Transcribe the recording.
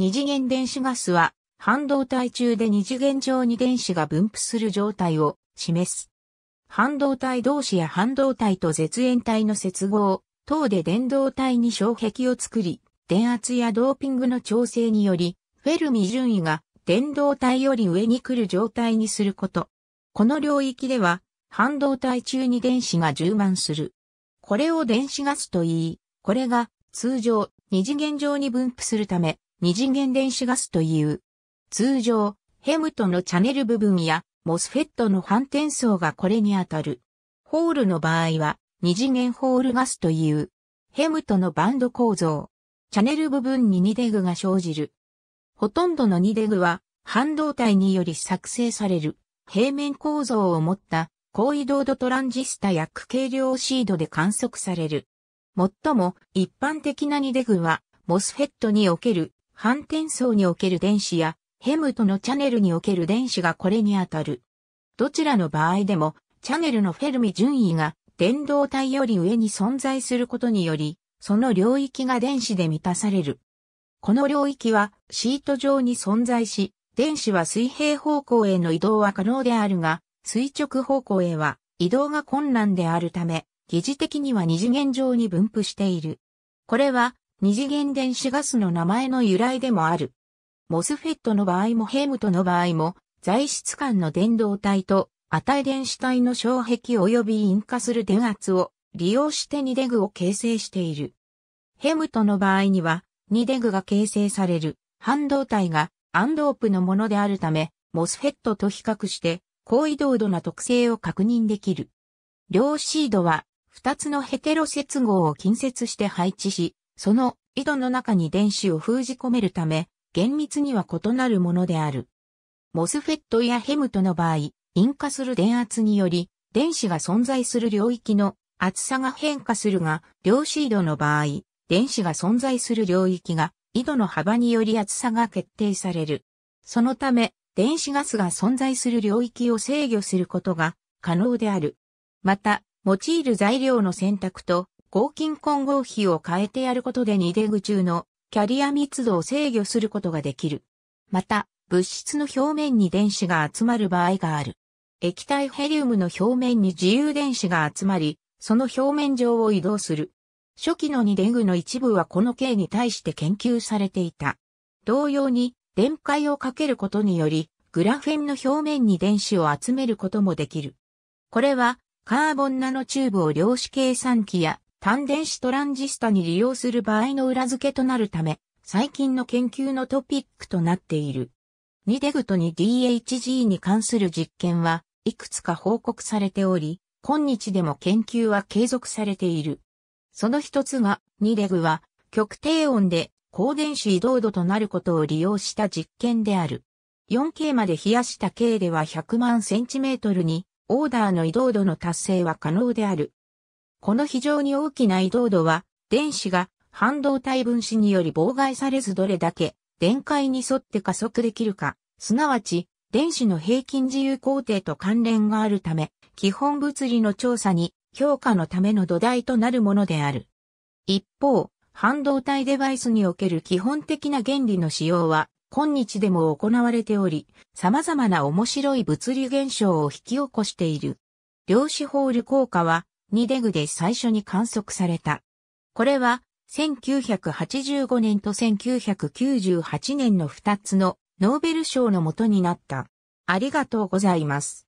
二次元電子ガスは、半導体中で二次元上に電子が分布する状態を示す。半導体同士や半導体と絶縁体の接合、等で電動体に障壁を作り、電圧やドーピングの調整により、フェルミ順位が電動体より上に来る状態にすること。この領域では、半導体中に電子が充満する。これを電子ガスと言い、これが通常二次元上に分布するため、二次元電子ガスという。通常、ヘムトのチャネル部分やモスフェットの反転層がこれに当たる。ホールの場合は、二次元ホールガスという。ヘムトのバンド構造。チャネル部分に二デグが生じる。ほとんどの二デグは、半導体により作成される、平面構造を持った高移動度トランジスタや区軽量シードで観測される。最も、一般的な二デグは、モスフェットにおける反転層における電子やヘムとのチャネルにおける電子がこれにあたる。どちらの場合でも、チャネルのフェルミ順位が電動体より上に存在することにより、その領域が電子で満たされる。この領域はシート上に存在し、電子は水平方向への移動は可能であるが、垂直方向へは移動が困難であるため、疑似的には二次元上に分布している。これは二次元電子ガスの名前の由来でもある。モスフェットの場合もヘムトの場合も、材質間の電動体と値電子体の障壁及び引火する電圧を利用して二デグを形成している。ヘムトの場合には、二デグが形成される半導体がアンドープのものであるため、モスフェットと比較して高移動度な特性を確認できる。両シードは、二つのヘテロ接合を近接して配置し、その井戸の中に電子を封じ込めるため、厳密には異なるものである。モスフェットやヘムトの場合、引火する電圧により、電子が存在する領域の厚さが変化するが、量子井戸の場合、電子が存在する領域が井戸の幅により厚さが決定される。そのため、電子ガスが存在する領域を制御することが可能である。また、用いる材料の選択と合金混合比を変えてやることで二デグ中のキャリア密度を制御することができる。また、物質の表面に電子が集まる場合がある。液体ヘリウムの表面に自由電子が集まり、その表面上を移動する。初期の二デグの一部はこの形に対して研究されていた。同様に、電解をかけることにより、グラフェンの表面に電子を集めることもできる。これは、カーボンナノチューブを量子計算機や単電子トランジスタに利用する場合の裏付けとなるため、最近の研究のトピックとなっている。ニデグトに DHG に関する実験はいくつか報告されており、今日でも研究は継続されている。その一つが、ニデグは極低温で高電子移動度となることを利用した実験である。4K まで冷やした K では100万センチメートルに、オーダーの移動度の達成は可能である。この非常に大きな移動度は、電子が半導体分子により妨害されずどれだけ電解に沿って加速できるか、すなわち電子の平均自由工程と関連があるため、基本物理の調査に評価のための土台となるものである。一方、半導体デバイスにおける基本的な原理の使用は、今日でも行われており、様々な面白い物理現象を引き起こしている。量子ホール効果は、ニデグで最初に観測された。これは、1985年と1998年の2つのノーベル賞のもとになった。ありがとうございます。